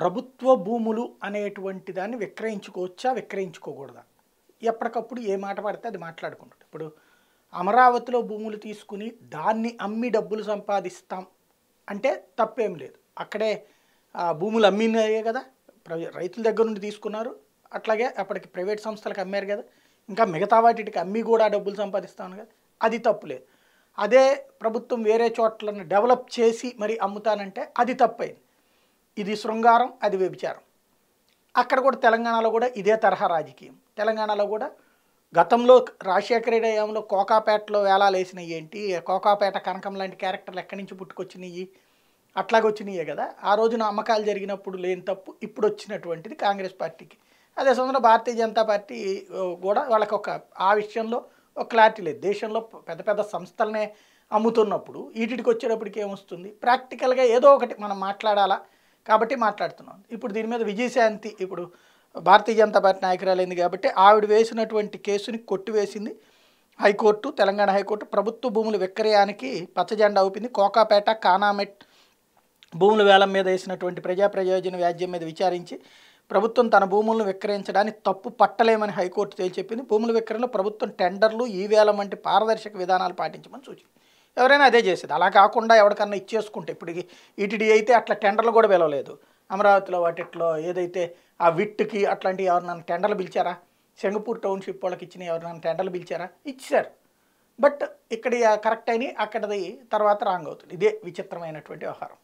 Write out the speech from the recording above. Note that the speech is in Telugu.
ప్రభుత్వ భూములు అనేటువంటి దాన్ని విక్రయించుకోవచ్చా విక్రయించుకోకూడదా ఎప్పటికప్పుడు ఏ మాట పడితే అది మాట్లాడుకుంటాడు ఇప్పుడు అమరావతిలో భూములు తీసుకుని దాన్ని అమ్మి డబ్బులు సంపాదిస్తాం అంటే తప్పేం లేదు అక్కడే భూములు అమ్మినాయే కదా రైతుల దగ్గర నుండి తీసుకున్నారు అట్లాగే అప్పటికి ప్రైవేట్ సంస్థలకు అమ్మారు కదా ఇంకా మిగతా వాటికి అమ్మి కూడా డబ్బులు సంపాదిస్తాను కదా అది తప్పులేదు అదే ప్రభుత్వం వేరే చోట్లను డెవలప్ చేసి మరి అమ్ముతానంటే అది తప్పైంది ఇది శృంగారం అది వ్యభిచారం అక్కడ కూడా తెలంగాణలో కూడా ఇదే తరహా రాజకీయం తెలంగాణలో కూడా గతంలో రాజశేఖర రెడ్డి కోకాపేటలో వేలాలు వేసినాయి ఏంటి కోకాపేట కనకం లాంటి క్యారెక్టర్లు ఎక్కడి నుంచి పుట్టుకొచ్చినాయి అట్లాగొచ్చినాయే కదా ఆ రోజున అమ్మకాలు జరిగినప్పుడు లేని తప్పు ఇప్పుడు వచ్చినటువంటిది కాంగ్రెస్ పార్టీకి అదే సమయంలో భారతీయ జనతా పార్టీ కూడా వాళ్ళకి ఒక ఆ విషయంలో ఒక క్లారిటీ లేదు దేశంలో పెద్ద పెద్ద సంస్థలనే అమ్ముతున్నప్పుడు వీటికి వచ్చేటప్పటికి ఏమొస్తుంది ప్రాక్టికల్గా ఏదో ఒకటి మనం మాట్లాడాలా కాబట్టి మాట్లాడుతున్నాం ఇప్పుడు దీని మీద విజయశాంతి ఇప్పుడు భారతీయ జనతా పార్టీ నాయకురాలైంది కాబట్టి ఆవిడ వేసినటువంటి కేసుని కొట్టివేసింది హైకోర్టు తెలంగాణ హైకోర్టు ప్రభుత్వ భూముల విక్రయానికి పచ్చజెండా ఊపింది కోకాపేట కానామెట్ భూముల వేలం మీద వేసినటువంటి ప్రజా ప్రయోజన వ్యాజ్యం మీద విచారించి ప్రభుత్వం తన భూములను విక్రయించడానికి తప్పు పట్టలేమని హైకోర్టు తేల్చెప్పింది భూముల విక్రయంలో ప్రభుత్వం టెండర్లు ఈ వేలం వంటి పారదర్శక విధానాలు పాటించమని సూచించింది ఎవరైనా అదే చేసేది అలా కాకుండా ఎవరికన్నా ఇచ్చేసుకుంటే ఇప్పుడు ఈటీడీ అయితే అట్లా టెండర్లు కూడా పిలవలేదు అమరావతిలో వాటిట్లో ఏదైతే ఆ విట్టుకి అట్లాంటివి ఎవరినైనా టెండర్లు పిలిచారా శంగపూర్ టౌన్షిప్ వాళ్ళకి ఇచ్చిన ఎవరినైనా టెండర్లు పిలిచారా ఇచ్చారు బట్ ఇక్కడ కరెక్ట్ అయినాయి అక్కడది తర్వాత రాంగ్ అవుతుంది ఇదే విచిత్రమైనటువంటి వ్యవహారం